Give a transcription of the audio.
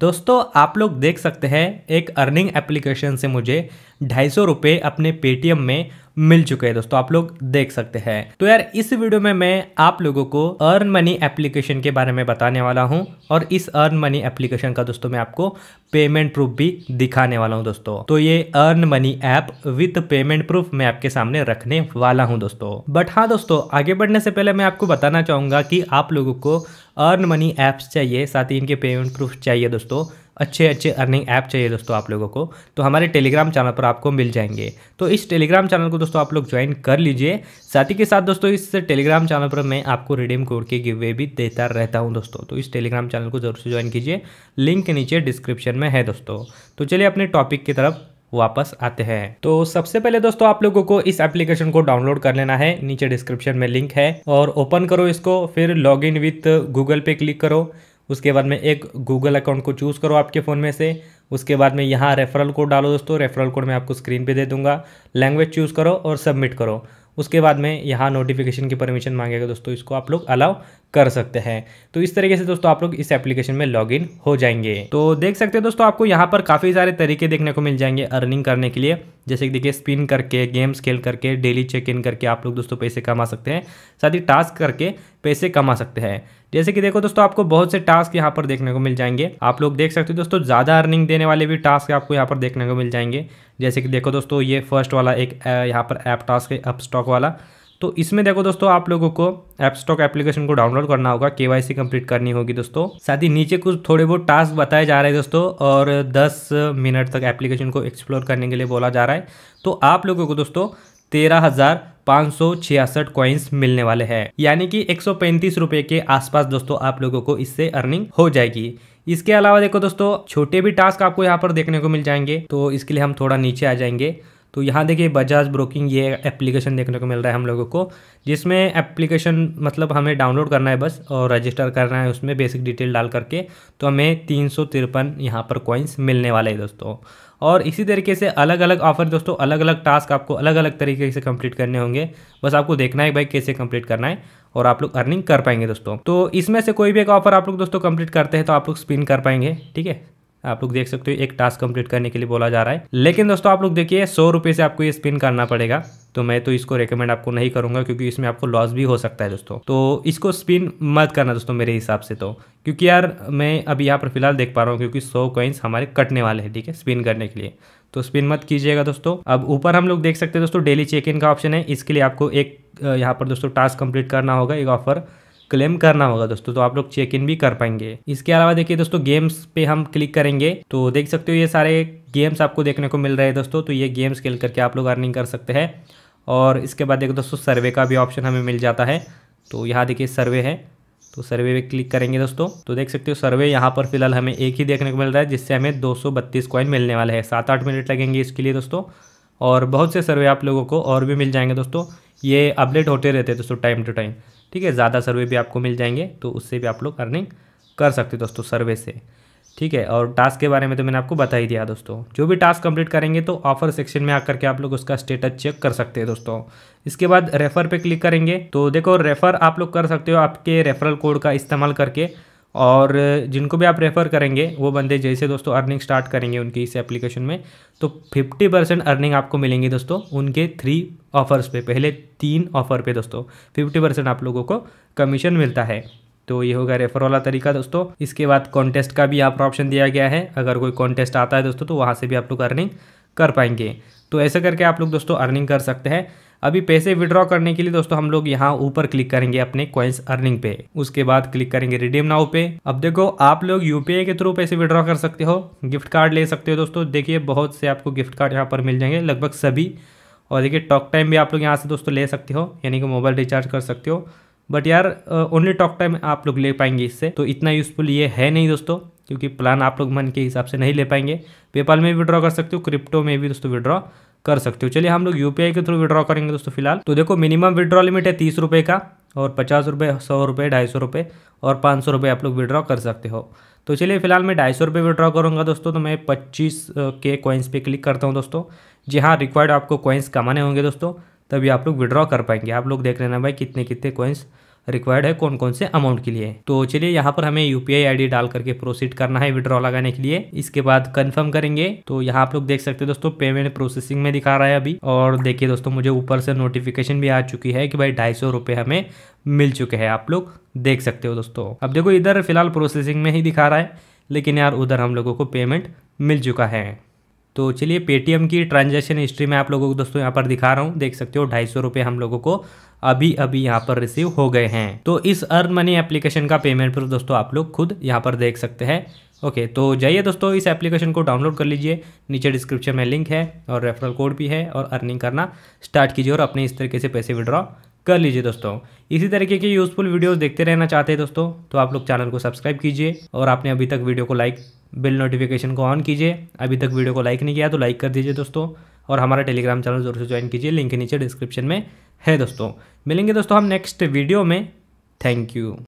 दोस्तों आप लोग देख सकते हैं एक अर्निंग एप्लीकेशन से मुझे ढाई सौ रुपये अपने पेटीएम में मिल चुके हैं दोस्तों आप लोग देख सकते हैं तो यार इस वीडियो में मैं आप लोगों को अर्न मनी एप्लीकेशन के बारे में बताने वाला हूं और इस अर्न मनी एप्लीकेशन का दोस्तों मैं आपको पेमेंट प्रूफ भी दिखाने वाला हूं दोस्तों तो ये earn money app with payment proof मैं आपके सामने रखने वाला हूँ दोस्तों बट हाँ दोस्तों आगे बढ़ने से पहले मैं आपको बताना चाहूंगा कि आप लोगों को अर्न मनी ऐप्स चाहिए साथ ही इनके पेमेंट प्रूफ चाहिए दोस्तों अच्छे अच्छे अर्निंग ऐप चाहिए दोस्तों आप लोगों को तो हमारे टेलीग्राम चैनल पर आपको मिल जाएंगे तो इस टेलीग्राम चैनल को दोस्तों आप लोग ज्वाइन कर लीजिए साथ ही के साथ दोस्तों इस टेलीग्राम चैनल पर मैं आपको रिडीम कोड के गिवे भी देता रहता हूँ दोस्तों तो इस टेलीग्राम चैनल को जरूर से ज्वाइन कीजिए लिंक नीचे डिस्क्रिप्शन में है दोस्तों तो चलिए अपने टॉपिक की तरफ वापस आते हैं तो सबसे पहले दोस्तों आप लोगों को इस एप्लीकेशन को डाउनलोड कर लेना है नीचे डिस्क्रिप्शन में लिंक है और ओपन करो इसको फिर लॉग इन विथ गूगल पे क्लिक करो उसके बाद में एक गूगल अकाउंट को चूज़ करो आपके फ़ोन में से उसके बाद में यहाँ रेफरल कोड डालो दोस्तों रेफरल कोड मैं आपको स्क्रीन पे दे दूंगा लैंग्वेज चूज़ करो और सबमिट करो उसके बाद में यहाँ नोटिफिकेशन की परमिशन मांगेगा दोस्तों इसको आप लोग अलाउ कर सकते हैं तो इस तरीके से दोस्तों आप लोग इस एप्लीकेशन में लॉगिन हो जाएंगे तो देख सकते हैं दोस्तों आपको यहाँ पर काफ़ी सारे तरीके देखने को मिल जाएंगे अर्निंग करने के लिए जैसे कि देखिए स्पिन करके गेम्स खेल करके डेली चेक इन करके आप लोग दोस्तों पैसे कमा सकते हैं साथ ही टास्क करके पैसे कमा सकते हैं जैसे कि देखो दोस्तों आपको बहुत से टास्क यहाँ पर देखने को मिल जाएंगे आप लोग देख सकते हो दोस्तों ज़्यादा अर्निंग देने वाले भी टास्क आपको यहाँ पर देखने को मिल जाएंगे जैसे कि देखो दोस्तों ये फर्स्ट वाला एक यहाँ पर ऐप टास्क है अप स्टॉक वाला तो इसमें देखो दोस्तों आप लोगों को ऐप स्टॉक एप्लीकेशन को डाउनलोड करना होगा के वाई कंप्लीट करनी होगी दोस्तों साथ ही नीचे कुछ थोड़े बहुत टास्क बताए जा रहे हैं दोस्तों और दस मिनट तक एप्लीकेशन को एक्सप्लोर करने के लिए बोला जा रहा है तो आप लोगों को दोस्तों तेरह हजार पाँच सौ छियासठ कॉइन्स मिलने वाले हैं यानी कि एक सौ पैंतीस के आसपास दोस्तों आप लोगों को इससे अर्निंग हो जाएगी इसके अलावा देखो दोस्तों छोटे भी टास्क आपको यहाँ पर देखने को मिल जाएंगे तो इसके लिए हम थोड़ा नीचे आ जाएंगे तो यहाँ देखिए बजाज ब्रोकिंग ये एप्लीकेशन देखने को मिल रहा है हम लोगों को जिसमें एप्लीकेशन मतलब हमें डाउनलोड करना है बस और रजिस्टर करना है उसमें बेसिक डिटेल डाल करके तो हमें तीन सौ तिरपन यहाँ पर कॉइन्स मिलने वाले हैं दोस्तों और इसी तरीके से अलग अलग ऑफर दोस्तों अलग अलग टास्क आपको अलग अलग तरीके से कंप्लीट करने होंगे बस आपको देखना है भाई कैसे कंप्लीट करना है और आप लोग अर्निंग कर पाएंगे दोस्तों तो इसमें से कोई भी एक ऑफर आप लोग दोस्तों कंप्लीट करते हैं तो आप लोग स्पिन कर पाएंगे ठीक है आप लोग देख सकते हो एक टास्क कंप्लीट करने के लिए बोला जा रहा है लेकिन दोस्तों आप लोग देखिए सौ रुपये से आपको ये स्पिन करना पड़ेगा तो मैं तो इसको रेकमेंड आपको नहीं करूंगा क्योंकि इसमें आपको लॉस भी हो सकता है दोस्तों तो इसको स्पिन मत करना दोस्तों मेरे हिसाब से तो क्योंकि यार मैं अभी यहाँ पर फिलहाल देख पा रहा हूँ क्योंकि सौ कॉइन्स हमारे कटने वाले हैं ठीक है स्पिन करने के लिए तो स्पिन मत कीजिएगा दोस्तों अब ऊपर हम लोग देख सकते हैं दोस्तों डेली चेक इन का ऑप्शन है इसके लिए आपको एक यहाँ पर दोस्तों टास्क कंप्लीट करना होगा एक ऑफर क्लेम करना होगा दोस्तों तो आप लोग चेक इन भी कर पाएंगे इसके अलावा देखिए दोस्तों गेम्स पे हम क्लिक करेंगे तो देख सकते हो ये सारे गेम्स आपको देखने को मिल रहे हैं दोस्तों तो ये गेम्स खेल करके आप लोग अर्निंग कर सकते हैं और इसके बाद देखो दोस्तों सर्वे का भी ऑप्शन हमें मिल जाता है तो यहाँ देखिए सर्वे है तो सर्वे पे क्लिक करेंगे दोस्तों तो देख सकते हो सर्वे यहाँ पर फिलहाल हमें एक ही देखने को मिल रहा है जिससे हमें 232 कॉइन मिलने वाले हैं सात आठ मिनट लगेंगे इसके लिए दोस्तों और बहुत से सर्वे आप लोगों को और भी मिल जाएंगे दोस्तों ये अपडेट होते रहते हैं दोस्तों टाइम टू टाइम ठीक है ज़्यादा सर्वे भी आपको मिल जाएंगे तो उससे भी आप लोग अर्निंग कर सकते हो दोस्तों सर्वे से ठीक है और टास्क के बारे में तो मैंने आपको बता ही दिया दोस्तों जो भी टास्क कंप्लीट करेंगे तो ऑफर सेक्शन में आकर के आप लोग उसका स्टेटस चेक कर सकते हैं दोस्तों इसके बाद रेफर पे क्लिक करेंगे तो देखो रेफर आप लोग कर सकते हो आपके रेफरल कोड का इस्तेमाल करके और जिनको भी आप रेफ़र करेंगे वो बंदे जैसे दोस्तों अर्निंग स्टार्ट करेंगे उनकी इस एप्लीकेशन में तो 50 परसेंट अर्निंग आपको मिलेंगी दोस्तों उनके थ्री ऑफ़र्स पे पहले तीन ऑफ़र पे दोस्तों 50 परसेंट आप लोगों को कमीशन मिलता है तो ये होगा रेफर वाला तरीका दोस्तों इसके बाद कॉन्टेस्ट का भी यहाँ पर ऑप्शन दिया गया है अगर कोई कॉन्टेस्ट आता है दोस्तों तो वहाँ से भी आप लोग अर्निंग कर पाएंगे तो ऐसा करके आप लोग दोस्तों अर्निंग कर सकते हैं अभी पैसे विड्रॉ करने के लिए दोस्तों हम लोग यहाँ ऊपर क्लिक करेंगे अपने कॉइन्स अर्निंग पे उसके बाद क्लिक करेंगे रिडीम नाउ पे अब देखो आप लोग यूपीआई के थ्रू पैसे विड्रॉ कर सकते हो गिफ्ट कार्ड ले सकते हो दोस्तों देखिए बहुत से आपको गिफ्ट कार्ड यहाँ पर मिल जाएंगे लगभग सभी और देखिए टॉक टाइम भी आप लोग यहाँ से दोस्तों ले सकते हो यानी कि मोबाइल रिचार्ज कर सकते हो बट यार ओनली टॉक टाइम आप लोग ले पाएंगे इससे तो इतना यूज़फुल ये है नहीं दोस्तों क्योंकि प्लान आप लोग मन के हिसाब से नहीं ले पाएंगे पेपाल में भी विड्रॉ कर सकते हो क्रिप्टो में भी दोस्तों विड्रॉ कर सकते हो चलिए हम लोग यू के थ्रू विड्रॉ करेंगे दोस्तों फिलहाल तो देखो मिनिमम विड्रॉ लिमिट है तीस रुपये का और पचास रुपये सौ रुपये ढाई सौ रुपये और पाँच सौ रुपये आप लोग विड्रॉ कर सकते हो तो चलिए फिलहाल मैं ढाई सौ रुपये विड्रॉ करूँगा दोस्तों तो मैं पच्चीस के कॉइन्स पे क्लिक करता हूँ दोस्तों जी हाँ रिक्वायर्ड आपको कॉइन्स कमाने होंगे दोस्तों तभी आप लोग विड्रॉ कर पाएंगे आप लोग देख लेना भाई कितने कितने कॉइन्स रिक्वायर्ड है कौन कौन से अमाउंट के लिए तो चलिए यहाँ पर हमें यूपीआई आईडी डाल करके प्रोसीड करना है विड्रॉ लगाने के लिए इसके बाद कंफर्म करेंगे तो यहाँ आप लोग देख सकते हैं दोस्तों पेमेंट प्रोसेसिंग में दिखा रहा है अभी और देखिए दोस्तों मुझे ऊपर से नोटिफिकेशन भी आ चुकी है कि भाई ढाई सौ रुपये हमें मिल चुके हैं आप लोग देख सकते हो दोस्तों अब देखो इधर फिलहाल प्रोसेसिंग में ही दिखा रहा है लेकिन यार उधर हम लोगों को पेमेंट मिल चुका है तो चलिए पेटीएम की ट्रांजेक्शन हिस्ट्री में आप लोगों को दोस्तों यहाँ पर दिखा रहा हूँ देख सकते हो ढाई सौ रुपये हम लोगों को अभी अभी यहाँ पर रिसीव हो गए हैं तो इस अर्न मनी एप्लीकेशन का पेमेंट प्रूफ दोस्तों आप लोग खुद यहाँ पर देख सकते हैं ओके तो जाइए दोस्तों इस एप्लीकेशन को डाउनलोड कर लीजिए नीचे डिस्क्रिप्शन में लिंक है और रेफरल कोड भी है और अर्निंग करना स्टार्ट कीजिए और अपने इस तरीके से पैसे विड्रॉ कर लीजिए दोस्तों इसी तरीके के यूजफुल वीडियोस देखते रहना चाहते हैं दोस्तों तो आप लोग चैनल को सब्सक्राइब कीजिए और आपने अभी तक वीडियो को लाइक बिल नोटिफिकेशन को ऑन कीजिए अभी तक वीडियो को लाइक नहीं किया तो लाइक कर दीजिए दोस्तों और हमारा टेलीग्राम चैनल जरूर से ज्वाइन कीजिए लिंक नीचे डिस्क्रिप्शन में है दोस्तों मिलेंगे दोस्तों हम नेक्स्ट वीडियो में थैंक यू